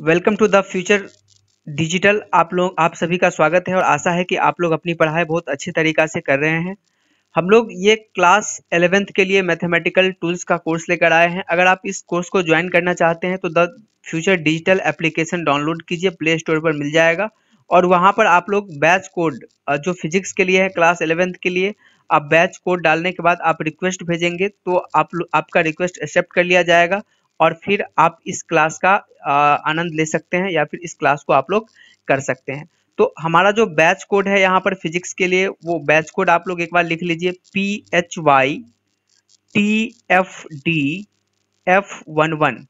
Welcome to the future digital आप लोग आप सभी का स्वागत है और आशा है कि आप लोग अपनी पढ़ाई बहुत अच्छे तरीका से कर रहे हैं हम लोग ये क्लास एलेवेंथ के लिए मैथमेटिकल टूल्स का कोर्स लेकर आए हैं अगर आप इस कोर्स को ज्वाइन करना चाहते हैं तो the future digital application download कीजिए प्ले स्टोर पर मिल जाएगा और वहाँ पर आप लोग बैच कोड जो फिजिक्स के लिए है क्लास एलेवेंथ के लिए आप बैच कोड डालने के बाद आप रिक्वेस्ट भेजेंगे तो आप आपका रिक्वेस्ट एक्सेप्ट कर लिया जाएगा और फिर आप इस क्लास का आनंद ले सकते हैं या फिर इस क्लास को आप लोग कर सकते हैं तो हमारा जो बैच कोड है यहाँ पर फिजिक्स के लिए वो बैच कोड आप लोग एक बार लिख लीजिए P H Y T F D F one one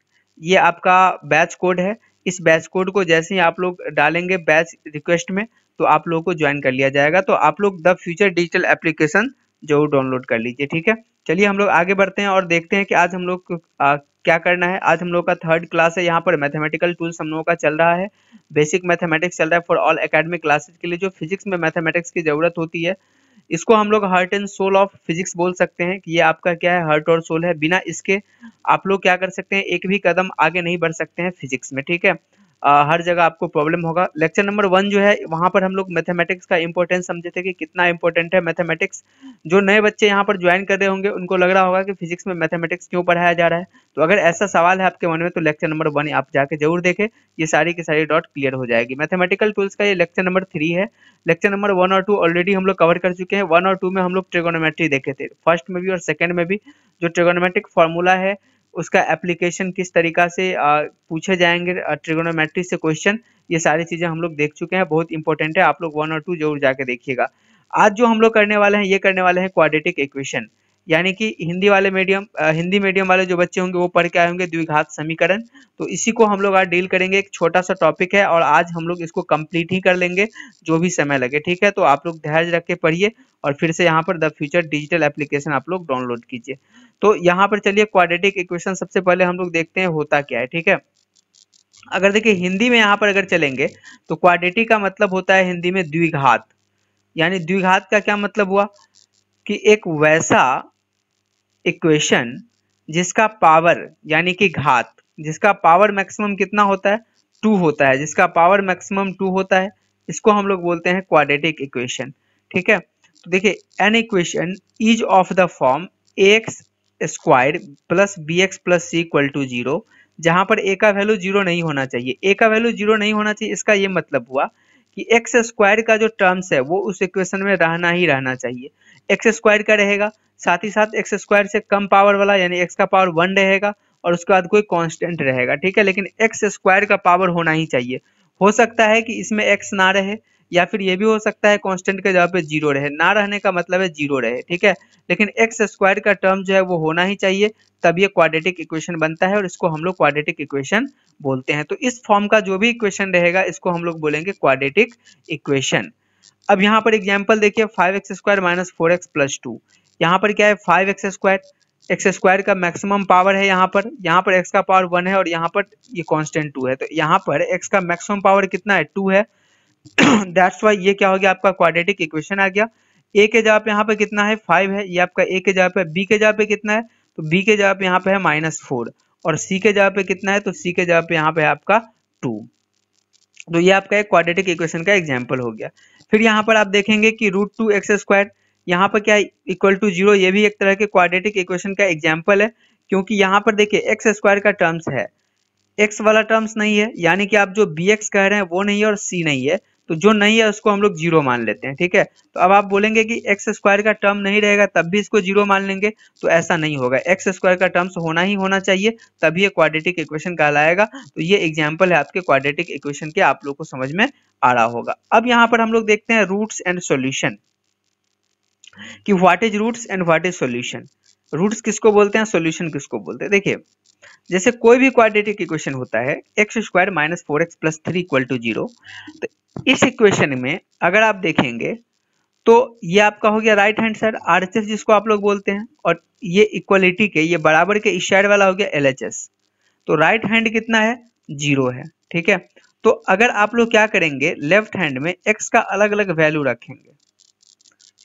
ये आपका बैच कोड है इस बैच कोड को जैसे ही आप लोग डालेंगे बैच रिक्वेस्ट में तो आप लोगों को ज्वाइन कर लिया जाएगा तो आप लोग द फ्यूचर डिजिटल एप्लीकेशन जरूर डाउनलोड कर लीजिए ठीक है चलिए हम लोग आगे बढ़ते हैं और देखते हैं कि आज हम लोग क्या करना है आज हम लोग का थर्ड क्लास है यहाँ पर मैथमेटिकल टूल्स हम लोगों का चल रहा है बेसिक मैथमेटिक्स चल रहा है फॉर ऑल एकेडमिक क्लासेज के लिए जो फिजिक्स में मैथमेटिक्स की ज़रूरत होती है इसको हम लोग heart and soul of physics बोल सकते हैं कि ये आपका क्या है हार्ट और सोल है बिना इसके आप लोग क्या कर सकते हैं एक भी कदम आगे नहीं बढ़ सकते हैं फिजिक्स में ठीक है आ, हर जगह आपको प्रॉब्लम होगा लेक्चर नंबर वन जो है वहाँ पर हम लोग मैथमेटिक्स का इंपॉर्टेंस समझे थे कि कितना इंपॉर्टेंट है मैथमेटिक्स जो नए बच्चे यहाँ पर ज्वाइन कर रहे होंगे उनको लग रहा होगा कि फिजिक्स में मैथमेटिक्स क्यों पढ़ाया जा रहा है तो अगर ऐसा सवाल है आपके मन में तो लेक्चर नंबर वन आप जाके जरूर देखें ये सारी की सारी डॉट क्लियर हो जाएगी मैथमेटिकल टूल्स का ये लेक्चर नंबर थ्री है लेक्चर नंबर वन और टू ऑलरेडी हम लोग कवर कर चुके हैं वन और टू में हम लोग ट्रिगोनोमेट्री देखे थे फर्स्ट में भी और सेकेंड में भी जो ट्रिगोनोमेट्रिक फॉर्मूला है उसका एप्लीकेशन किस तरीका से पूछे जाएंगे ट्रिगोनोमेट्री से क्वेश्चन ये सारी चीज़ें हम लोग देख चुके हैं बहुत इंपॉर्टेंट है आप लोग वन और टू जरूर जाके देखिएगा आज जो हम लोग करने वाले हैं ये करने वाले हैं क्वाड्रेटिक इक्वेशन यानी कि हिंदी वाले मीडियम हिंदी मीडियम वाले जो बच्चे होंगे वो पढ़ के आए होंगे द्विघात समीकरण तो इसी को हम लोग आज डील करेंगे एक छोटा सा टॉपिक है और आज हम लोग इसको कंप्लीट ही कर लेंगे जो भी समय लगे ठीक है तो आप लोग धैर्य रख के पढ़िए और फिर से यहाँ पर द फ्यूचर डिजिटल एप्लीकेशन आप लोग डाउनलोड कीजिए तो यहाँ पर चलिए क्वाड्रेटिक इक्वेशन सबसे पहले हम लोग देखते हैं होता क्या है ठीक है अगर देखिए हिंदी में यहाँ पर अगर चलेंगे तो क्वाड्रेटिक का मतलब होता है हिंदी में द्विघात यानी द्विघात का क्या मतलब हुआ कि एक वैसा इक्वेशन जिसका पावर यानी कि घात जिसका पावर मैक्सिमम कितना होता है टू होता है जिसका पावर मैक्सिमम टू होता है इसको हम लोग बोलते हैं क्वाड्रेटिक इक्वेशन ठीक है तो देखिए an equation is of the form x square plus b x plus c equal to zero जहां पर ए का वैल्यू जीरो नहीं होना चाहिए ए का वैल्यू जीरो नहीं होना चाहिए इसका ये मतलब हुआ कि एक्स स्क्वायर का जो टर्म्स है वो उस इक्वेशन में रहना ही रहना चाहिए एक्स स्क्वायर का रहेगा साथ ही साथ एक्स स्क्वायर से कम पावर वाला यानी एक्स का पावर वन रहेगा और उसके बाद कोई कॉन्स्टेंट रहेगा ठीक है लेकिन एक्स स्क्वायर का पावर होना ही चाहिए हो सकता है कि इसमें एक्स ना रहे या फिर ये भी हो सकता है कांस्टेंट के जगह पे जीरो रहे ना रहने का मतलब है जीरो रहे ठीक है लेकिन एक्स स्क्वायर का टर्म जो है वो होना ही चाहिए तब ये क्वाड्रेटिक इक्वेशन बनता है और इसको हम लोग क्वाड्रेटिक इक्वेशन बोलते हैं तो इस फॉर्म का जो भी इक्वेशन रहेगा इसको हम लोग बोलेंगे क्वाड्रेटिक इक्वेशन अब यहाँ पर एग्जाम्पल देखिए five x square minus four x plus two यहाँ पर क्या है five x square x square का मैक्सिमम पावर है यहाँ पर यहाँ पर एक्स का पावर वन है और यहाँ पर ये कांस्टेंट टू है तो यहाँ पर एक्स का मैक्सिमम पावर कितना है टू है दैट्स वाई ये क्या हो गया आपका क्वाड्रेटिक इक्वेशन आ गया ए के जवाब यहाँ पे कितना है फाइव है ये आपका ए के जवाब है बी के जवाब पे कितना है तो बी के जवाब यहाँ पे है माइनस फोर और सी के जवाब पे कितना है तो सी के जवाब पे यहाँ पे आपका टू तो ये आपका एक क्वाड्रेटिक इक्वेशन का एग्जाम्पल हो गया फिर यहाँ पर आप देखेंगे कि रूट टू एक्स स्क्वायर यहाँ पर क्या इक्वल टू जीरो ये भी एक तरह के क्वाड्रेटिक इक्वेशन का एग्जाम्पल है क्योंकि यहाँ पर देखिए एक्स स्क्वायर का टर्म्स है एक्स वाला टर्म्स नहीं है यानी कि आप जो बी एक्स कह रहे हैं वो नहीं है और सी नहीं है तो जो नहीं है उसको हम लोग जीरो मान लेते हैं ठीक है तो अब आप बोलेंगे कि एक्स स्क्वायर का टर्म नहीं रहेगा तब भी इसको जीरो मान लेंगे तो ऐसा नहीं होगा एक्स स्क्वायर का टर्म्स होना ही होना चाहिए तभी ये क्वाड्रेटिक इक्वेशन कहलाएगा तो ये एग्जाम्पल है आपके क्वाड्रेटिक इक्वेशन के आप लोग को समझ में आ रहा होगा अब यहाँ पर हम लोग देखते हैं रूट्स एंड सोल्यूशन कि what is roots and what is solution roots किसको बोलते हैं सोल्यूशन किसको बोलते हैं देखिए जैसे कोई भी क्वाड्रेटिक इक्वेशन होता है x square minus four x plus three equal to zero तो इस इक्वेशन में अगर आप देखेंगे तो ये आपका हो गया राइट हैंड साइड आर जिसको आप लोग बोलते हैं और ये इक्वलिटी के ये बराबर के इस साइड वाला हो गया एल तो राइट हैंड कितना है जीरो है ठीक है तो अगर आप लोग क्या करेंगे लेफ्ट हैंड में एक्स का अलग अलग वैल्यू रखेंगे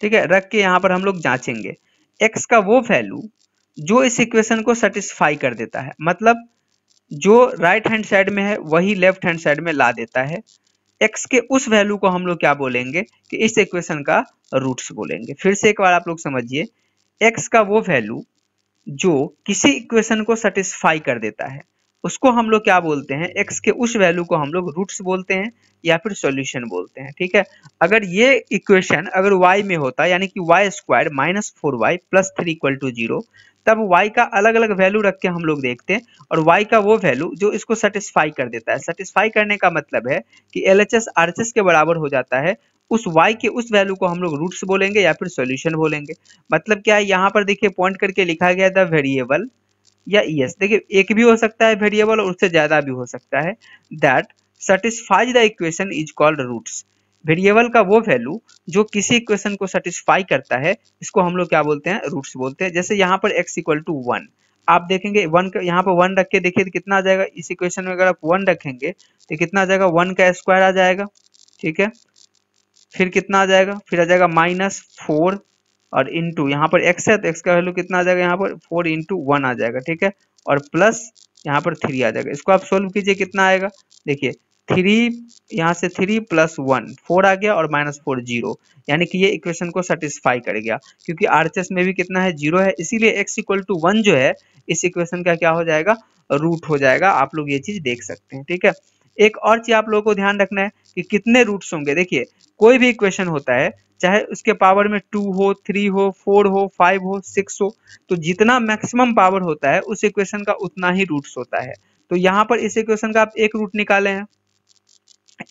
ठीक है रख के यहाँ पर हम लोग जांचेंगे एक्स का वो वैल्यू जो इस इक्वेशन को सेटिस्फाई कर देता है मतलब जो राइट हैंड साइड में है वही लेफ्ट हैंड साइड में ला देता है एक्स के उस वैल्यू को हम लोग क्या बोलेंगे कि इस इक्वेशन का रूट्स बोलेंगे फिर से एक बार आप लोग समझिए एक्स का वो वैल्यू जो किसी इक्वेशन को सेटिस्फाई कर देता है उसको हम लोग क्या बोलते हैं एक्स के उस वैल्यू को हम लोग रूट्स बोलते हैं या फिर सॉल्यूशन बोलते हैं ठीक है अगर ये इक्वेशन अगर वाई में होता यानी कि y square minus four y plus three equal to zero तब y का अलग अलग वैल्यू रख के हम लोग देखते हैं और y का वो वैल्यू जो इसको सेटिस्फाई कर देता है सेटिस्फाई करने का मतलब है कि L H S R H S के बराबर हो जाता है उस y के उस वैल्यू को हम लोग रूट्स बोलेंगे या फिर सॉल्यूशन बोलेंगे मतलब क्या है यहाँ पर देखिए पॉइंट करके लिखा गया द वेरिएबल या ई एस देखिए एक भी हो सकता है वेरिएबल और उससे ज्यादा भी हो सकता है that satisfies the equation is called roots variable का वो वैल्यू जो किसी इक्वेशन को सेटिस्फाई करता है इसको हम लोग क्या बोलते हैं रूट्स बोलते हैं जैसे यहाँ पर एक्स इक्वल टू वन आप देखेंगे वन का यहाँ पर वन रख के देखिए तो कितना आ जाएगा इस इक्वेशन में अगर आप वन रखेंगे तो कितना आ जाएगा वन का स्क्वायर आ जाएगा ठीक है फिर कितना आ जाएगा फिर आ जाएगा माइनस फोर और इंटू यहाँ पर एक्स है तो एक्स का वैल्यू कितना आ जाएगा यहाँ पर फोर इंटू वन आ जाएगा ठीक है और प्लस यहाँ पर थ्री आ जाएगा इसको आप सोल्व कीजिए कितना आएगा देखिए थ्री यहाँ से थ्री प्लस वन फोर आ गया और माइनस फोर जीरो यानी कि ये इक्वेशन को सेटिस्फाई कर गया क्योंकि एस में भी कितना है जीरो है इसीलिए एक्स इक्वल टू वन जो है इस इक्वेशन का क्या हो जाएगा रूट हो जाएगा आप लोग ये चीज देख सकते हैं ठीक है एक और चीज आप लोगों को ध्यान रखना है कि कितने रूट्स होंगे देखिए कोई भी इक्वेशन होता है चाहे उसके पावर में टू हो थ्री हो फोर हो फाइव हो सिक्स हो तो जितना मैक्सिमम पावर होता है उस इक्वेशन का उतना ही रूट्स होता है तो यहाँ पर इस इक्वेशन का आप एक रूट निकाले हैं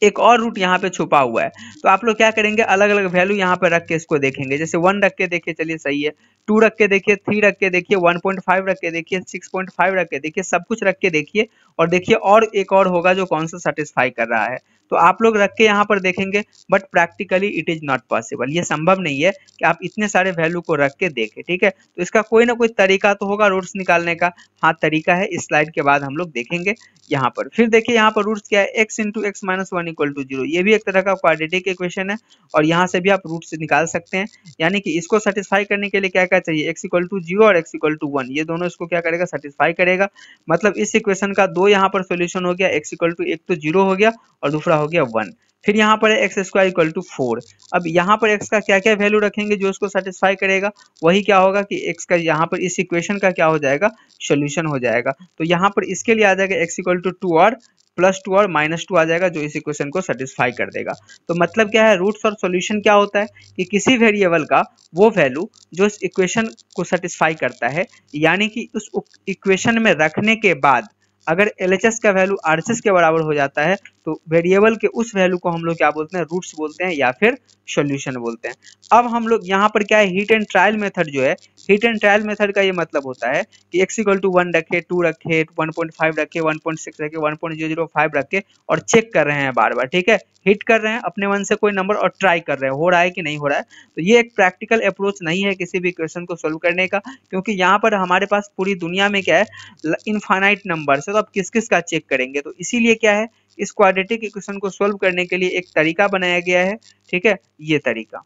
एक और रूट यहाँ पे छुपा हुआ है तो आप लोग क्या करेंगे अलग अलग वैल्यू यहाँ पे रख के इसको देखेंगे जैसे वन रख के देखिए चलिए सही है टू रख के देखिए थ्री रख के देखिए वन पॉइंट फाइव रख के देखिए सिक्स पॉइंट फाइव रख के देखिए सब कुछ रख के देखिए और देखिए और एक और होगा जो कौन सा सेटिस्फाई कर रहा है तो आप लोग रख के यहाँ पर देखेंगे but practically it is not possible ये संभव नहीं है कि आप इतने सारे वैल्यू को रख के देखें ठीक है तो इसका कोई ना कोई तरीका तो होगा रूट्स निकालने का हाँ तरीका है इस स्लाइड के बाद हम लोग देखेंगे यहाँ पर फिर देखिए यहाँ पर रूट्स क्या है x into x minus one equal to zero ये भी एक तरह का क्वाड्रेटिक इक्वेशन है और यहाँ से भी आप रूट्स निकाल सकते हैं यानी कि इसको सेटिस्फाई करने के लिए क्या क्या चाहिए एक्स इक्वल टू जीरो और एक्स इक्वल टू वन ये दोनों इसको क्या करेगा सेटिस्फाई करेगा मतलब इस इक्वेशन का दो यहाँ पर सोल्यूशन हो गया एक्स इक्वल टू एक तो जीरो हो गया और दूसरा हो गया वन फिर यहाँ पर है x square equal to four अब यहाँ पर एक्स का क्या क्या वैल्यू रखेंगे जो उसको सेटिस्फाई करेगा वही क्या होगा कि एक्स का यहाँ पर इस इक्वेशन का क्या हो जाएगा सोल्यूशन हो जाएगा तो यहाँ पर इसके लिए आ जाएगा एक्स इक्वल टू टू और प्लस टू और माइनस टू आ जाएगा जो इस इक्वेशन को सेटिस्फाई कर देगा तो मतलब क्या है रूट्स और सोल्यूशन क्या होता है कि किसी वेरिएबल का वो वैल्यू जो इस इक्वेशन को सेटिस्फाई करता है यानी कि उस इक्वेशन में रखने के बाद अगर एल का वैल्यू आर के बराबर हो जाता है तो वेरिएबल के उस वैल्यू को हम लोग क्या बोलते हैं रूट्स बोलते हैं या फिर सोल्यूशन बोलते हैं अब हम लोग यहाँ पर क्या है हीट एंड ट्रायल मेथड जो है हीट एंड ट्रायल मेथड का ये मतलब होता है कि एक्स इक्वल टू वन रखे टू रखे वन पॉइंट फाइव रखे वन पॉइंट सिक्स रखे one point zero zero five रखे और चेक कर रहे हैं बार बार ठीक है हिट कर रहे हैं अपने मन से कोई नंबर और ट्राई कर रहे हैं हो रहा है कि नहीं हो रहा है तो ये एक प्रैक्टिकल अप्रोच नहीं है किसी भी क्वेश्चन को सोल्व करने का क्योंकि यहाँ पर हमारे पास पूरी दुनिया में क्या है इनफाइनाइट नंबर है तो तो आप किस किस का चेक करेंगे तो इसीलिए क्या है इस क्वाड्रेटिक इक्वेशन को सोल्व करने के लिए एक तरीका बनाया गया है ठीक है ये तरीका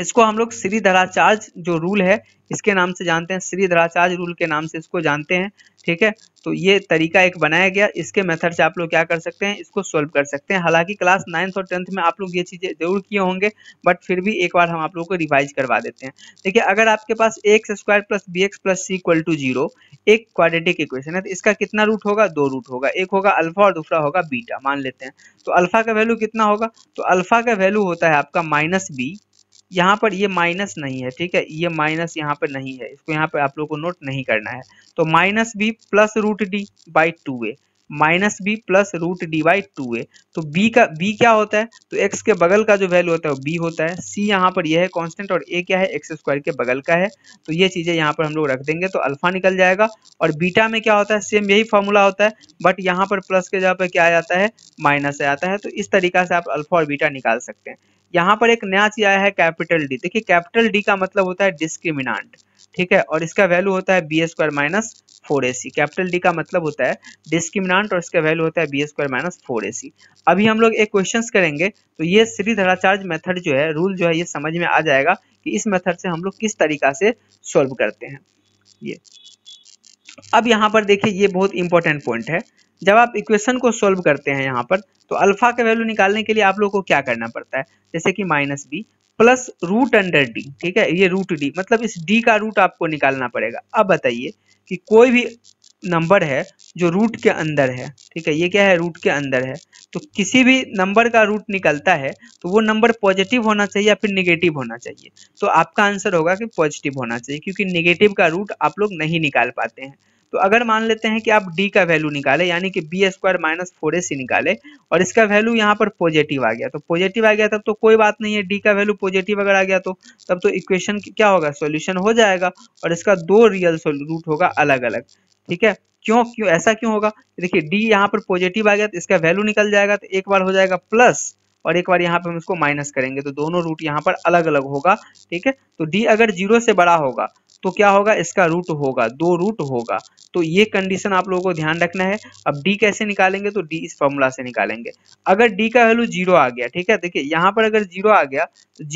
इसको हम लोग श्री धराचार्ज जो रूल है इसके नाम से जानते हैं श्री धराचार्ज रूल के नाम से इसको जानते हैं ठीक है तो ये तरीका एक बनाया गया इसके मेथड से आप लोग क्या कर सकते हैं इसको सोल्व कर सकते हैं हालांकि क्लास नाइन्थ और टेंथ में आप लोग ये चीज़ें जरूर किए होंगे बट फिर भी एक बार हम आप लोग को रिवाइज करवा देते हैं देखिए अगर आपके पास x square plus b x plus c equal to zero एक क्वाड्रेटिक इक्वेशन है तो इसका कितना रूट होगा दो रूट होगा एक होगा अल्फा और दूसरा होगा बीटा मान लेते हैं तो अल्फा का वैल्यू कितना होगा तो अल्फा का वैल्यू होता है आपका माइनस बी यहाँ पर ये माइनस नहीं है ठीक है ये माइनस यहाँ पर नहीं है इसको यहाँ पर आप लोग को नोट नहीं करना है तो माइनस भी plus root d by two a minus b plus root d by two a तो बी का बी क्या होता है तो एक्स के बगल का जो वैल्यू होता है वो बी होता है सी यहाँ पर यह है कॉन्स्टेंट और ए क्या है एक्स स्क्वायर के बगल का है तो ये चीज़ें यहाँ पर हम लोग रख देंगे तो अल्फा निकल जाएगा और बीटा में क्या होता है सेम यही फॉर्मूला होता है बट यहाँ पर प्लस के जगह पर क्या आ जाता है माइनस आता है तो इस तरीका से आप अल्फा और बीटा निकाल सकते हैं यहाँ पर एक नया चीज आया है कैपिटल डी देखिए कैपिटल डी का मतलब होता है डिस्क्रिमिनाट ठीक है और इसका वैल्यू होता है b square minus four a c capital D का मतलब होता है डिस्क्रिमिनेंट और इसका वैल्यू होता है b square minus four a c अभी हम लोग एक क्वेश्चन करेंगे तो ये श्री धराचार्ज मेथड जो है रूल जो है ये समझ में आ जाएगा कि इस मेथड से हम लोग किस तरीका से सॉल्व करते हैं ये अब यहाँ पर देखिए ये बहुत इंपॉर्टेंट पॉइंट है जब आप इक्वेशन को सॉल्व करते हैं यहाँ पर तो अल्फा का वैल्यू निकालने के लिए आप लोग को क्या करना पड़ता है जैसे कि minus b plus root under d ठीक है ये रूट डी मतलब इस डी का रूट आपको निकालना पड़ेगा अब बताइए कि कोई भी नंबर है जो रूट के अंदर है ठीक है ये क्या है रूट के अंदर है तो किसी भी नंबर का रूट निकलता है तो वो नंबर पॉजिटिव होना चाहिए या फिर निगेटिव होना चाहिए तो आपका आंसर होगा कि पॉजिटिव होना चाहिए क्योंकि निगेटिव का रूट आप लोग नहीं निकाल पाते हैं तो अगर मान लेते हैं कि आप डी का वैल्यू निकाले यानी कि b square minus four a c निकाले और इसका वैल्यू यहाँ पर पॉजिटिव आ गया तो पॉजिटिव आ गया तब तो कोई बात नहीं है डी का वैल्यू पॉजिटिव अगर आ गया तो तब तो इक्वेशन क्या होगा सोल्यूशन हो जाएगा और इसका दो रियल रूट होगा अलग अलग ठीक है क्यों क्यों ऐसा क्यों होगा देखिए डी यहाँ पर पॉजिटिव आ गया तो इसका वैल्यू निकल जाएगा तो एक बार हो जाएगा प्लस और एक बार यहाँ पे हम इसको माइनस करेंगे तो दोनों रूट यहाँ पर अलग अलग होगा ठीक है तो डी अगर जीरो से बड़ा होगा तो क्या होगा इसका रूट होगा दो रूट होगा तो ये कंडीशन आप लोगों को ध्यान रखना है अब डी कैसे निकालेंगे तो डी इस फॉर्मूला से निकालेंगे अगर डी का वैल्यू जीरो आ गया ठीक है देखिए यहाँ पर अगर जीरो आ गया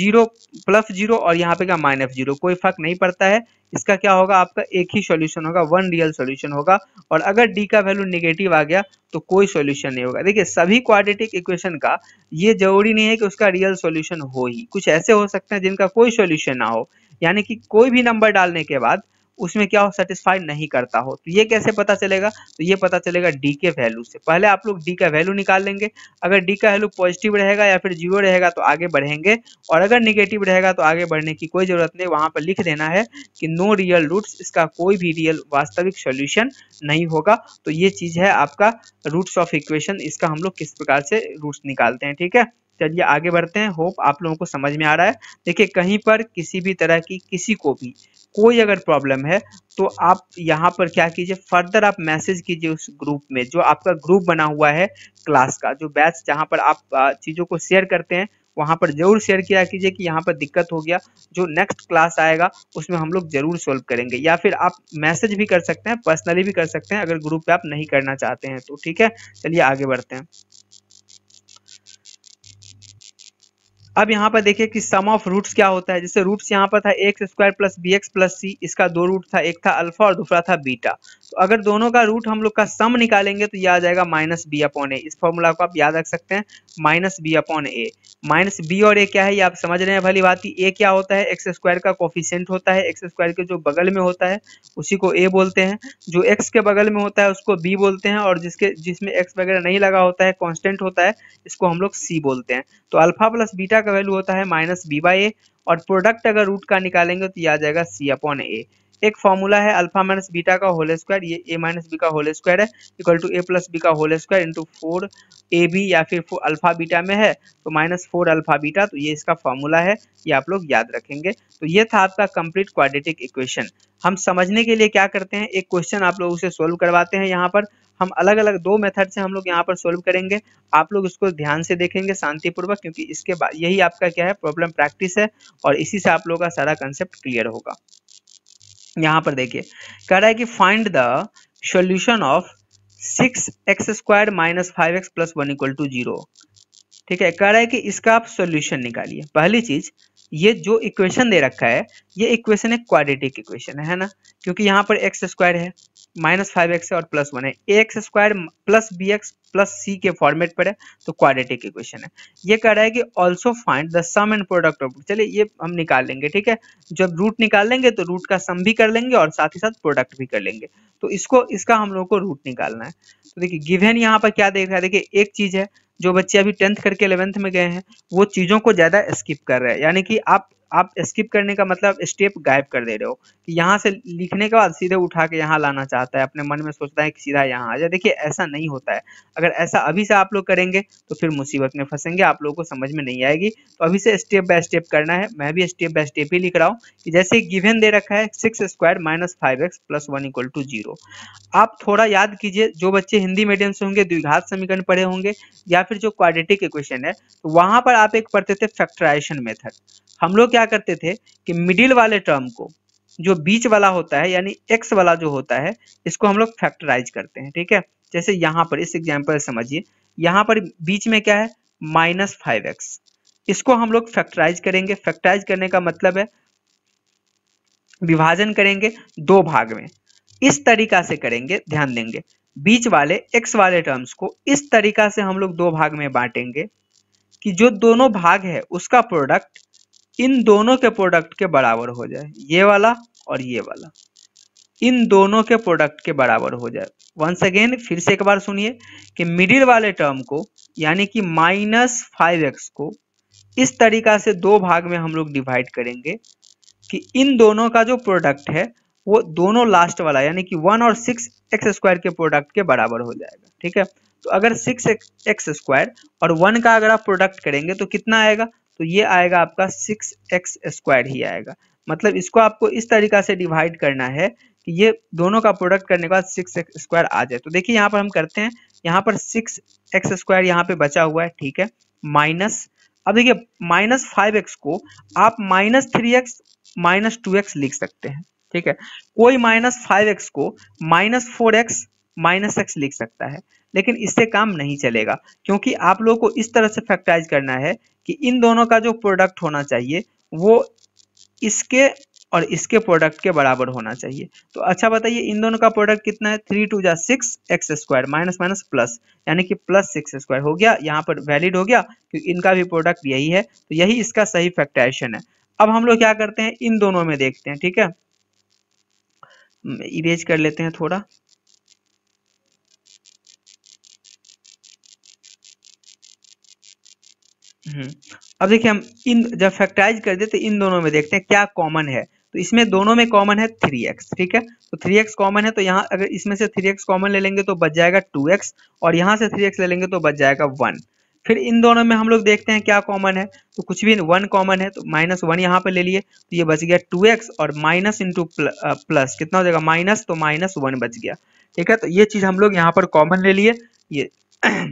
जीरो प्लस जीरो और यहाँ पे क्या माइनस जीरो कोई फर्क नहीं पड़ता है इसका क्या होगा आपका एक ही सॉल्यूशन होगा वन रियल सॉल्यूशन होगा और अगर डी का वैल्यू निगेटिव आ गया तो कोई सॉल्यूशन नहीं होगा देखिए सभी क्वाड्रेटिक इक्वेशन का ये जरूरी नहीं है कि उसका रियल सॉल्यूशन हो ही कुछ ऐसे हो सकते हैं जिनका कोई सॉल्यूशन ना हो यानी कि कोई भी नंबर डालने के बाद उसमें क्या हो सेटिस्फाई नहीं करता हो तो ये कैसे पता चलेगा तो ये पता चलेगा डी के वैल्यू से पहले आप लोग डी का वैल्यू निकाल लेंगे अगर डी का वैल्यू पॉजिटिव रहेगा या फिर जीरो रहेगा तो आगे बढ़ेंगे और अगर निगेटिव रहेगा तो आगे बढ़ने की कोई जरूरत नहीं वहां पर लिख देना है कि नो रियल रूट्स इसका कोई भी रियल वास्तविक सोल्यूशन नहीं होगा तो ये चीज है आपका रूट्स ऑफ इक्वेशन इसका हम लोग किस प्रकार से रूट्स निकालते हैं ठीक है चलिए आगे बढ़ते हैं होप आप लोगों को समझ में आ रहा है देखिए कहीं पर किसी भी तरह की किसी को भी कोई अगर प्रॉब्लम है तो आप यहाँ पर क्या कीजिए फर्दर आप मैसेज कीजिए उस ग्रुप में जो आपका ग्रुप बना हुआ है क्लास का जो बैच जहाँ पर आप चीज़ों को शेयर करते हैं वहाँ पर जरूर शेयर किया कीजिए कि यहाँ पर दिक्कत हो गया जो नेक्स्ट क्लास आएगा उसमें हम लोग जरूर सॉल्व करेंगे या फिर आप मैसेज भी कर सकते हैं पर्सनली भी कर सकते हैं अगर ग्रुप पे आप नहीं करना चाहते हैं तो ठीक है चलिए आगे बढ़ते हैं अब यहाँ पर देखिए कि सम ऑफ रूट्स क्या होता है जैसे रूट्स यहाँ पर था x square plus b x plus c इसका दो रूट था एक था अल्फा और दूसरा था बीटा तो अगर दोनों का रूट हम लोग का सम निकालेंगे तो ये आ जाएगा माइनस बी अपॉन ए इस फॉर्मूला को आप याद रख सकते हैं minus b upon a minus b और ए क्या है ये आप समझ रहे हैं भली बात ही ए क्या होता है एक्स स्क्वायर का कॉफिशेंट होता है एक्स स्क्वायर के जो बगल में होता है उसी को ए बोलते हैं जो एक्स के बगल में होता है उसको बी बोलते हैं और जिसके जिसमें एक्स वगैरह नहीं लगा होता है कॉन्स्टेंट होता है इसको हम लोग सी बोलते हैं तो अल्फा प्लस बीटा का वैल्यू होता है माइनस बी बाई ए और प्रोडक्ट अगर रूट का निकालेंगे तो ये आ जाएगा सी अपॉन ए एक फॉर्मूला है अल्फा माइनस बीटा का होल स्क्वायर ये ए माइनस बी का होल स्क्वायर है equal to a plus b का whole square into four a b या फिर अल्फा बीटा में है तो माइनस फोर अल्फा बीटा तो ये इसका फॉर्मूला है ये आप लोग याद रखेंगे तो ये था आपका कंप्लीट क्वाड्रेटिक इक्वेशन हम समझने के लिए क्या करते हैं एक क्वेश्चन आप लोग उसे सोल्व करवाते हैं यहाँ पर हम अलग अलग दो मेथड से हम लोग यहाँ पर सोल्व करेंगे आप लोग इसको ध्यान से देखेंगे शांतिपूर्वक क्योंकि इसके बाद यही आपका क्या है प्रॉब्लम प्रैक्टिस है और इसी से आप लोगों का सारा कंसेप्ट क्लियर होगा यहां पर देखिए कह रहा है कि find the solution of six x square minus five x plus one equal to zero ठीक है कह रहा है कि इसका आप सोल्यूशन निकालिए पहली चीज ये जो इक्वेशन दे रखा है ये इक्वेशन एक क्वाड्रेटिक इक्वेशन है, ना क्योंकि यहाँ पर एक्स स्क्वायर है माइनस फाइव एक्स है और प्लस वन है a x square plus b x plus c के फॉर्मेट पर है तो क्वाड्रेटिक इक्वेशन है ये कह रहा है कि also find the sum and product of चलिए ये हम निकाल लेंगे ठीक है जब रूट निकाल लेंगे तो रूट का सम भी कर लेंगे और साथ ही साथ प्रोडक्ट भी कर लेंगे तो इसको इसका हम लोग को रूट निकालना है तो देखिए गिवेन यहाँ पर क्या देख रहा है देखिए एक चीज है जो बच्चे अभी टेंथ करके इलेवेंथ में गए हैं वो चीज़ों को ज़्यादा स्किप कर रहे हैं यानी कि आप आप स्किप करने का मतलब स्टेप गायब कर दे रहे हो कि यहाँ से लिखने के बाद सीधे उठा के यहाँ लाना चाहता है अपने मन में सोचता है कि सीधा यहाँ आ जाए देखिए ऐसा नहीं होता है अगर ऐसा अभी से आप लोग करेंगे तो फिर मुसीबत में फंसेंगे आप लोगों को समझ में नहीं आएगी तो अभी से स्टेप बाय स्टेप करना है मैं भी स्टेप बाय स्टेप ही लिख रहा हूँ कि जैसे गिवेन दे रखा है six square minus five x plus one equal to zero आप थोड़ा याद कीजिए जो बच्चे हिंदी मीडियम से होंगे द्विघात समीकरण पढ़े होंगे या फिर जो क्वाड्रेटिक इक्वेशन है तो वहां पर आप एक पढ़ते थे फैक्टराइजेशन मेथड हम लोग क्या क्या करते थे कि मिडिल वाले टर्म को जो बीच वाला होता है यानी एक्स वाला जो होता है इसको हम लोग फैक्टराइज करते हैं ठीक है जैसे यहाँ पर इस एग्जाम्पल समझिए यहाँ पर बीच में क्या है माइनस फाइव एक्स इसको हम लोग फैक्टराइज करेंगे फैक्टराइज करने का मतलब है विभाजन करेंगे दो भाग में इस तरीका से करेंगे ध्यान देंगे बीच वाले एक्स वाले टर्म्स को इस तरीका से हम लोग दो भाग में बांटेंगे कि जो दोनों भाग है उसका प्रोडक्ट इन दोनों के प्रोडक्ट के बराबर हो जाए ये वाला और ये वाला इन दोनों के प्रोडक्ट के बराबर हो जाए वंस अगेन फिर से एक बार सुनिए कि मिडिल वाले टर्म को यानी कि माइनस फाइव एक्स को इस तरीका से दो भाग में हम लोग डिवाइड करेंगे कि इन दोनों का जो प्रोडक्ट है वो दोनों लास्ट वाला यानी कि वन और सिक्स एक्स स्क्वायर के प्रोडक्ट के बराबर हो जाएगा ठीक है तो अगर सिक्स एक्स स्क्वायर और वन का अगर आप प्रोडक्ट करेंगे तो कितना आएगा तो ये आएगा आपका सिक्स एक्स स्क्वायर ही आएगा मतलब इसको आपको इस तरीका से डिवाइड करना है कि ये दोनों का प्रोडक्ट करने के बाद सिक्स एक्स स्क्वायर आ जाए तो देखिए यहाँ पर हम करते हैं यहाँ पर सिक्स एक्स स्क्वायर यहाँ पे बचा हुआ है ठीक है माइनस अब देखिए माइनस फाइव एक्स को आप minus three x minus two x लिख सकते हैं ठीक है कोई माइनस फाइव एक्स को minus four x minus x लिख सकता है लेकिन इससे काम नहीं चलेगा क्योंकि आप लोगों को इस तरह से फैक्टराइज करना है कि इन दोनों का जो प्रोडक्ट होना चाहिए वो इसके और इसके प्रोडक्ट के बराबर होना चाहिए तो अच्छा बताइए इन दोनों का प्रोडक्ट कितना है थ्री टू जा six x square minus minus plus यानी कि प्लस सिक्स स्क्वायर हो गया यहाँ पर वैलिड हो गया क्योंकि इनका भी प्रोडक्ट यही है तो यही इसका सही फैक्टराइजेशन है अब हम लोग क्या करते हैं इन दोनों में देखते हैं ठीक है इरेज हम्म, कर लेते हैं थोड़ा हम्म। अब देखिए हम इन जब फैक्टराइज कर दे तो इन दोनों में देखते हैं क्या कॉमन है तो इसमें दोनों में कॉमन है थ्री एक्स ठीक है तो थ्री एक्स कॉमन है तो यहाँ अगर इसमें से थ्री एक्स कॉमन ले लेंगे तो बच जाएगा टू एक्स और यहाँ से थ्री एक्स ले लेंगे तो बच जाएगा वन फिर इन दोनों में हम लोग देखते हैं क्या कॉमन है तो कुछ भी वन कॉमन है तो माइनस वन यहाँ पे ले लिए तो ये बच गया टू एक्स और माइनस इंटू प्ल, प्लस कितना हो जाएगा माइनस तो माइनस वन बच गया ठीक है तो ये चीज़ हम लोग यहाँ पर कॉमन ले लिए ये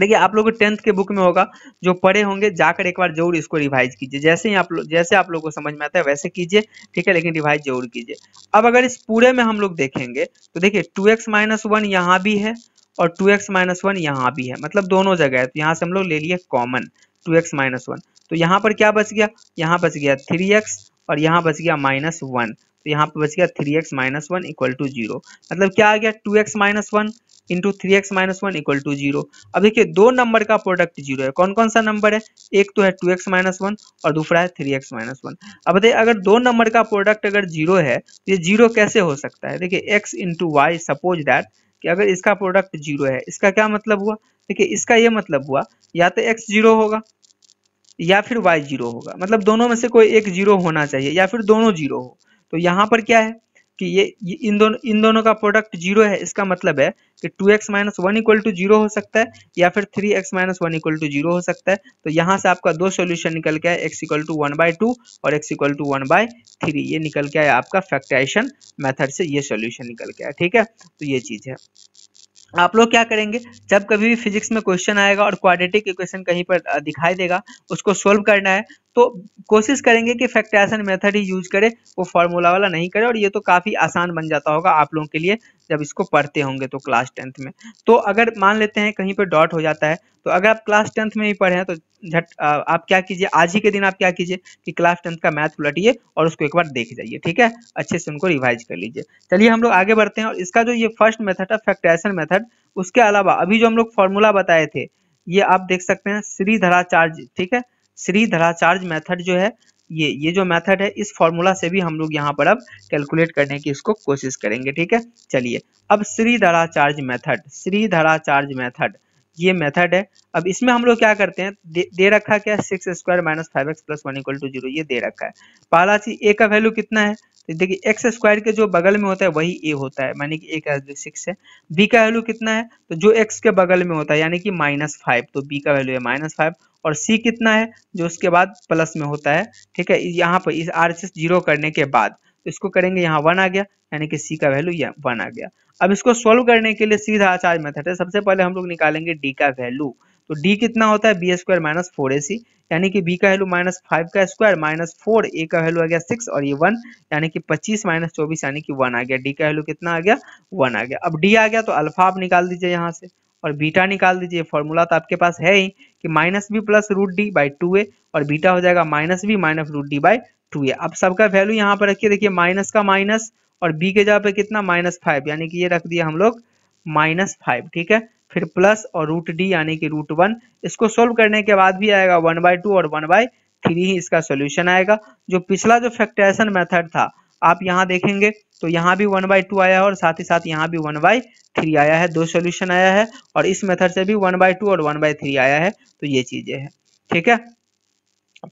देखिए आप लोग टेंथ के बुक में होगा जो पढ़े होंगे जाकर एक बार जरूर इसको रिवाइज कीजिए जैसे ही आप लोग जैसे आप लोग को समझ में आता है वैसे कीजिए ठीक है लेकिन रिवाइज जरूर कीजिए अब अगर इस पूरे में हम लोग देखेंगे तो देखिए टू एक्स माइनस वन यहाँ भी है और टू एक्स माइनस वन यहाँ भी है मतलब दोनों जगह है तो यहाँ से हम लोग ले लिए common two x minus one तो यहाँ पर क्या बच गया यहाँ बच गया थ्री एक्स और यहाँ बच गया माइनस वन तो यहाँ पे बच गया three x minus one equal to zero मतलब क्या आ गया two x minus one into three x minus one equal to zero अब देखिए दो नंबर का प्रोडक्ट जीरो है कौन कौन सा नंबर है एक तो है टू एक्स माइनस वन और दूसरा है थ्री एक्स माइनस वन अब बताइए अगर दो नंबर का प्रोडक्ट अगर जीरो है तो ये जीरो कैसे हो सकता है देखिए x into y suppose that कि अगर इसका प्रोडक्ट जीरो है इसका क्या मतलब हुआ देखिए इसका ये मतलब हुआ या तो एक्स जीरो होगा या फिर वाई जीरो होगा मतलब दोनों में से कोई एक जीरो होना चाहिए या फिर दोनों जीरो हो तो यहाँ पर क्या है कि ये, ये इन दोनों इन दोनों का प्रोडक्ट जीरो है इसका मतलब है कि two x minus one equal to zero हो सकता है या फिर three x minus one equal to zero हो सकता है तो यहाँ से आपका दो सॉल्यूशन निकल के है x equal to one by two और x equal to one by three ये निकल के आया आपका फैक्ट्राइशन मेथड से ये सोल्यूशन निकल के आया ठीक है तो ये चीज़ है आप लोग क्या करेंगे जब कभी भी फिजिक्स में क्वेश्चन आएगा और क्वाड्रेटिक इक्वेशन कहीं पर दिखाई देगा उसको सोल्व करना है तो कोशिश करेंगे कि फैक्टराइजेशन मेथड ही यूज करें वो फॉर्मूला वाला नहीं करें और ये तो काफ़ी आसान बन जाता होगा आप लोगों के लिए जब इसको पढ़ते होंगे तो क्लास टेंथ में तो अगर मान लेते हैं कहीं पर डॉट हो जाता है तो अगर आप क्लास टेंथ में ही पढ़े हैं तो झट आप क्या कीजिए आज ही के दिन आप क्या कीजिए कि क्लास टेंथ का मैथ उलटिए और उसको एक बार देख जाइए ठीक है अच्छे से उनको रिवाइज कर लीजिए चलिए हम लोग आगे बढ़ते हैं और इसका जो ये फर्स्ट मेथड है फैक्ट्रेशन मेथड उसके अलावा अभी जो हम लोग फॉर्मूला बताए थे ये आप देख सकते हैं श्रीधराचार्य ठीक है श्री धराचार्ज मेथड जो है ये ये जो मेथड है इस फॉर्मूला से भी हम लोग यहाँ पर अब कैलकुलेट करने की इसको कोशिश करेंगे ठीक है चलिए अब Shridharacharya method Shridharacharya method ये मेथड है अब इसमें हम लोग क्या करते हैं दे, दे रखा क्या six square minus five x plus one equal to zero ये दे रखा है पहला चीज ए का वैल्यू कितना है तो देखिए एक्स स्क्वायर के जो बगल में होता है वही ए होता है मानी कि ए का वैल्यू सिक्स है बी का वैल्यू कितना है तो जो एक्स के बगल में होता है यानी कि माइनस फाइव तो बी का वैल्यू है माइनस फाइव और सी कितना है जो उसके बाद प्लस में होता है ठीक है यहाँ पर इस आर एस जीरो करने के बाद तो इसको करेंगे यहाँ वन आ गया यानी कि सी का वैल्यू यहाँ वन आ गया अब इसको सोल्व करने के लिए सीधा आचार्य मेथड है सबसे पहले हम लोग निकालेंगे डी का वैल्यू तो डी कितना होता है b square minus four a c यानी कि बी का वैल्यू माइनस फाइव का स्क्वायर माइनस फोर ए का वैल्यू आ गया सिक्स और ये वन यानी कि पच्चीस माइनस चौबीस यानी कि वन आ गया डी का वैल्यू कितना आ गया वन आ गया अब डी आ गया तो अल्फा आप निकाल दीजिए यहाँ से और बीटा निकाल दीजिए फॉर्मूला तो आपके पास है ही कि minus b plus root d by two a और बीटा हो जाएगा minus b minus root d by two a अब सबका वैल्यू यहाँ पर रखिए देखिए माइनस का माइनस और बी के जगह पे कितना माइनस फाइव यानी कि ये रख दिया हम लोग माइनस फाइव ठीक है फिर प्लस और रूट डी यानी कि रूट वन इसको सोल्व करने के बाद भी आएगा वन बाई टू और वन बाय थ्री ही इसका सोल्यूशन आएगा जो पिछला जो फैक्ट्रेशन मेथड था आप यहाँ देखेंगे तो यहाँ भी वन बाई टू आया है और साथ ही साथ यहाँ भी वन बाई थ्री आया है दो सोल्यूशन आया है और इस मेथड से भी वन बाई टू और वन बाई थ्री आया है तो ये चीजें हैं ठीक है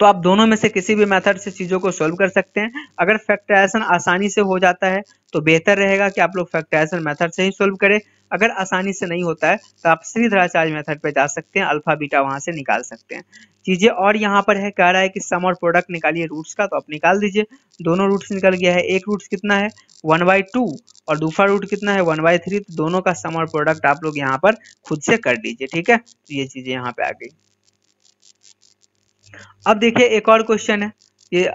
तो आप दोनों में से किसी भी मेथड से चीज़ों को सॉल्व कर सकते हैं अगर फैक्टराइजेशन आसानी से हो जाता है तो बेहतर रहेगा कि आप लोग फैक्टराइजेशन मेथड से ही सॉल्व करें अगर आसानी से नहीं होता है तो आप श्रीधराचार्य मेथड पर जा सकते हैं अल्फा बीटा वहां से निकाल सकते हैं चीज़ें और यहाँ पर है कह रहा है कि सम और प्रोडक्ट निकालिए रूट्स का तो आप निकाल दीजिए दोनों रूट्स निकल गया है एक रूट्स कितना है वन बाई टू और दूसरा रूट कितना है वन बाई थ्री तो दोनों का सम और प्रोडक्ट आप लोग यहाँ पर खुद से कर लीजिए ठीक है तो ये चीज़ें यहाँ पे आ गई अब देखिए एक और क्वेश्चन है ये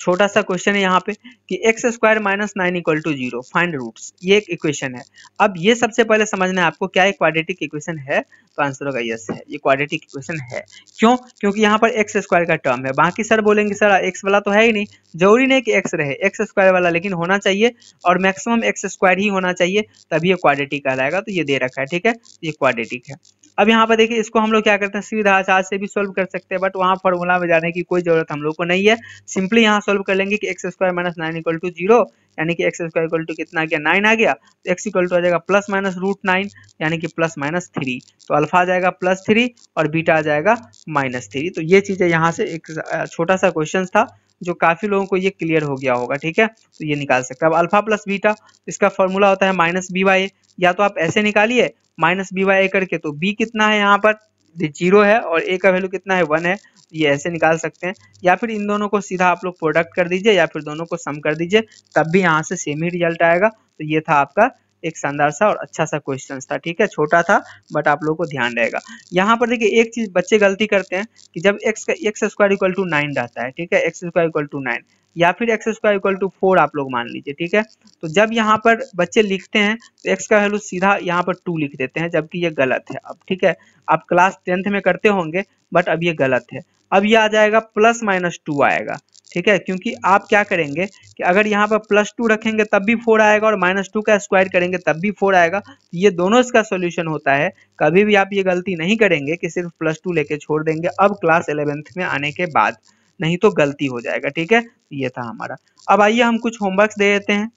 छोटा सा क्वेश्चन है यहाँ पे कि x square minus nine equal to zero find roots ये एक इक्वेशन है अब ये सबसे पहले समझना है आपको क्या एक क्वाड्रेटिक इक्वेशन है तो आंसर होगा यस है ये क्वाड्रेटिक इक्वेशन है क्यों क्योंकि यहाँ पर एक्स स्क्वायर का टर्म है बाकी सर बोलेंगे सर एक्स वाला तो है ही नहीं जरूरी नहीं कि एक्स रहे एक्स स्क्वायर वाला लेकिन होना चाहिए और मैक्सिमम एक्स स्क्वायर ही होना चाहिए तभी ये क्वाड्रेटिक कहलाएगा तो ये दे रखा है ठीक है ये क्वाड्रेटिक है अब यहाँ पर देखिए इसको हम लोग क्या करते हैं सीधा चार्ज से भी सोल्व कर सकते हैं बट वहाँ फॉर्मूला में जाने की कोई जरूरत हम लोग को नहीं है सिंपली यहाँ सोल्व कर लेंगे कि x square minus nine equal to zero यानी कि एक्स स्क्वायर इक्वल टू कितना गया नाइन आ गया तो एक्स इक्वल टू आ जाएगा प्लस माइनस रूट नाइन यानी कि प्लस माइनस थ्री तो अल्फा आ जाएगा प्लस थ्री और बीटा आ जाएगा माइनस थ्री तो ये चीज़ें यहाँ से एक छोटा सा क्वेश्चन था जो काफी लोगों को ये क्लियर हो गया होगा ठीक है तो ये निकाल सकते हैं अब अल्फा प्लस बीटा इसका फॉर्मूला होता है माइनस बी वाई या तो आप ऐसे निकालिए माइनस बी वाई करके तो बी कितना है यहाँ पर जीरो है और ए का वैल्यू कितना है वन है ये ऐसे निकाल सकते हैं या फिर इन दोनों को सीधा आप लोग प्रोडक्ट कर दीजिए या फिर दोनों को सम कर दीजिए तब भी यहाँ से सेम ही रिजल्ट आएगा तो ये था आपका एक शानदार सा और अच्छा सा क्वेश्चन था ठीक है छोटा था बट आप लोगों को ध्यान रहेगा यहाँ पर देखिए एक चीज बच्चे गलती करते हैं कि जब एक्स का x square equal to nine रहता है ठीक है x square equal to nine या फिर x square equal to four आप लोग मान लीजिए ठीक है तो जब यहाँ पर बच्चे लिखते हैं तो एक्स का वैल्यू सीधा यहाँ पर टू लिख देते हैं जबकि ये गलत है अब ठीक है आप क्लास टेंथ में करते होंगे बट अब ये गलत है अब ये आ जाएगा प्लस माइनस टू आएगा ठीक है क्योंकि आप क्या करेंगे कि अगर यहाँ पर प्लस टू रखेंगे तब भी फोर आएगा और माइनस टू का स्क्वायर करेंगे तब भी फोर आएगा तो ये दोनों इसका सोल्यूशन होता है कभी भी आप ये गलती नहीं करेंगे कि सिर्फ प्लस टू लेके छोड़ देंगे अब क्लास इलेवेंथ में आने के बाद नहीं तो गलती हो जाएगा ठीक है ये था हमारा अब आइए हम कुछ होमवर्क दे देते हैं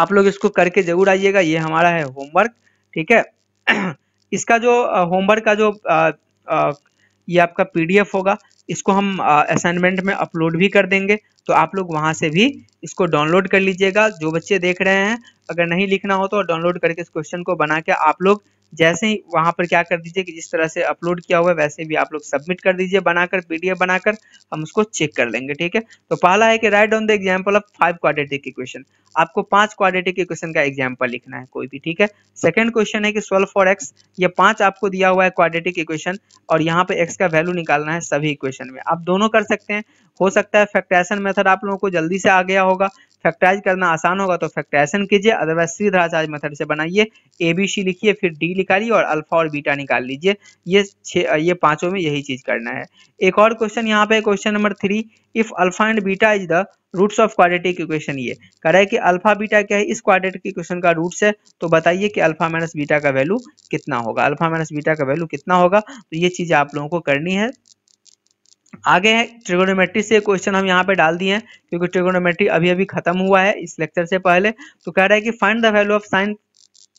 आप लोग इसको करके जरूर आइएगा ये हमारा है होमवर्क ठीक है इसका जो होमवर्क का जो आ, आ, ये आपका पीडीएफ होगा इसको हम असाइनमेंट में अपलोड भी कर देंगे तो आप लोग वहां से भी इसको डाउनलोड कर लीजिएगा जो बच्चे देख रहे हैं अगर नहीं लिखना हो तो डाउनलोड करके इस क्वेश्चन को बना के आप लोग जैसे ही वहां पर क्या कर दीजिए कि जिस तरह से अपलोड किया हुआ है वैसे भी आप लोग सबमिट कर दीजिए बनाकर पीडीएफ बनाकर हम उसको चेक कर लेंगे ठीक है तो पहला है कि write on the example of five quadratic equation आपको पांच क्वाड्रेटिक इक्वेशन का एग्जाम्पल लिखना है कोई भी ठीक है सेकंड क्वेश्चन है कि सोल्व फॉर एक्स ये पांच आपको दिया हुआ है क्वाड्रेटिक इक्वेशन और यहाँ पे एक्स का वैल्यू निकालना है सभी इक्वेशन में आप दोनों कर सकते हैं हो सकता है फैक्ट्रेशन मेथड आप लोगों को जल्दी से आ गया होगा फैक्टराइज करना आसान होगा तो फैक्टराइजेशन कीजिए अदरवाइज श्रीधराचार्य मेथड से बनाइए ए बी सी लिखिए फिर डी निकालिए और अल्फा और बीटा निकाल लीजिए ये छः ये पांचों में यही चीज करना है एक और क्वेश्चन यहाँ पे question number three if alpha and beta is the roots of quadratic equation ये कह रहा है कि अल्फा बीटा क्या है इस क्वाड्रेटिक इक्वेशन का रूट्स है तो बताइए कि अल्फा माइनस बीटा का वैल्यू कितना होगा अल्फा माइनस बीटा का वैल्यू कितना होगा तो ये चीज़ आप लोगों को करनी है आगे है ट्रिगोनोमेट्री से क्वेश्चन हम यहाँ पे डाल दिए हैं क्योंकि ट्रिगोनोमेट्री अभी अभी खत्म हुआ है इस लेक्चर से पहले तो कह रहा है कि find the value of sine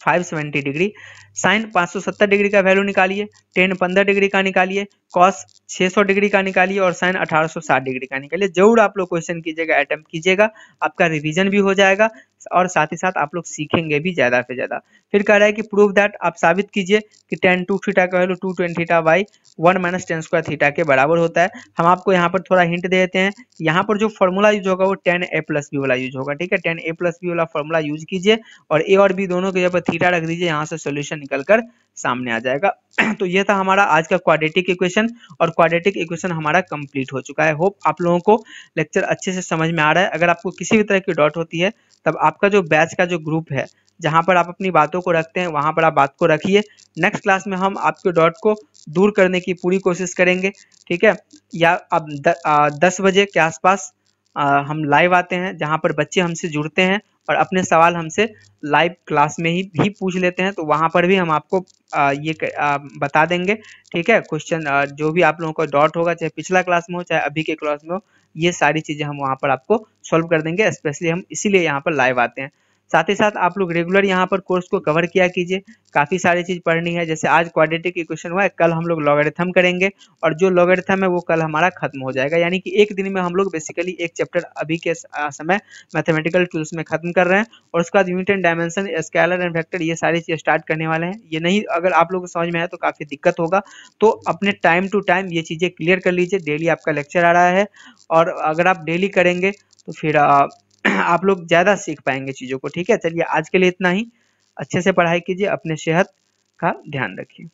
570 degree sine 570 degree का वैल्यू निकालिए टेन 15 डिग्री का निकालिए कॉस 600 डिग्री का निकालिए और साइन 1860 डिग्री का निकालिए जरूर आप लोग क्वेश्चन कीजिएगा अटैम्प्ट कीजिएगा आपका रिवीजन भी हो जाएगा और साथ ही साथ आप लोग सीखेंगे भी ज़्यादा से ज़्यादा फिर कह रहा है कि प्रूफ दैट आप साबित कीजिए कि टेन टू थीटा का value two tan theta by one minus tan square theta के बराबर होता है हम आपको यहाँ पर थोड़ा हिंट देते हैं यहाँ पर जो फॉर्मूला यूज होगा वो टेन ए प्लस बी वाला यूज होगा ठीक है टेन ए प्लस बी वाला फॉर्मूला यूज कीजिए और ए और बी दोनों के जगह पर थीटा रख दीजिए यहाँ से सोल्यूशन निकल कर सामने आ जाएगा तो यह था हमारा आज का क्वाड्रेटिक इक्वेशन और क्वाड्रेटिक इक्वेशन हमारा कंप्लीट हो चुका है होप आप लोगों को लेक्चर अच्छे से समझ में आ रहा है अगर आपको किसी भी तरह की डॉट होती है तब आपका जो बैच का जो ग्रुप है जहाँ पर आप अपनी बातों को रखते हैं वहाँ पर आप बात को रखिए नेक्स्ट क्लास में हम आपके डॉट को दूर करने की पूरी कोशिश करेंगे ठीक है या अब द, आ, दस बजे के आसपास हम लाइव आते हैं जहाँ पर बच्चे हमसे जुड़ते हैं और अपने सवाल हमसे लाइव क्लास में ही भी पूछ लेते हैं तो वहाँ पर भी हम आपको आ, ये आ, बता देंगे ठीक है क्वेश्चन जो भी आप लोगों का डॉट होगा चाहे पिछला क्लास में हो चाहे अभी के क्लास में हो ये सारी चीज़ें हम वहाँ पर आपको सॉल्व कर देंगे स्पेशली हम इसीलिए यहाँ पर लाइव आते हैं साथ ही साथ आप लोग रेगुलर यहाँ पर कोर्स को कवर किया कीजिए काफ़ी सारी चीज़ पढ़नी है जैसे आज क्वाड्रेटिक इक्वेशन हुआ है कल हम लोग लॉगरिथम करेंगे और जो लॉगरिथम है वो कल हमारा खत्म हो जाएगा यानी कि एक दिन में हम लोग बेसिकली एक चैप्टर अभी के समय मैथमेटिकल टूल्स में खत्म कर रहे हैं और उसके बाद unit and dimension scalar and vector ये सारी चीज़ स्टार्ट करने वाले हैं ये नहीं अगर आप लोग को समझ में आए तो काफ़ी दिक्कत होगा तो अपने टाइम टू टाइम ये चीज़ें क्लियर कर लीजिए डेली आपका लेक्चर आ रहा है और अगर आप डेली करेंगे तो फिर आप लोग ज़्यादा सीख पाएंगे चीज़ों को ठीक है चलिए आज के लिए इतना ही अच्छे से पढ़ाई कीजिए अपने सेहत का ध्यान रखिए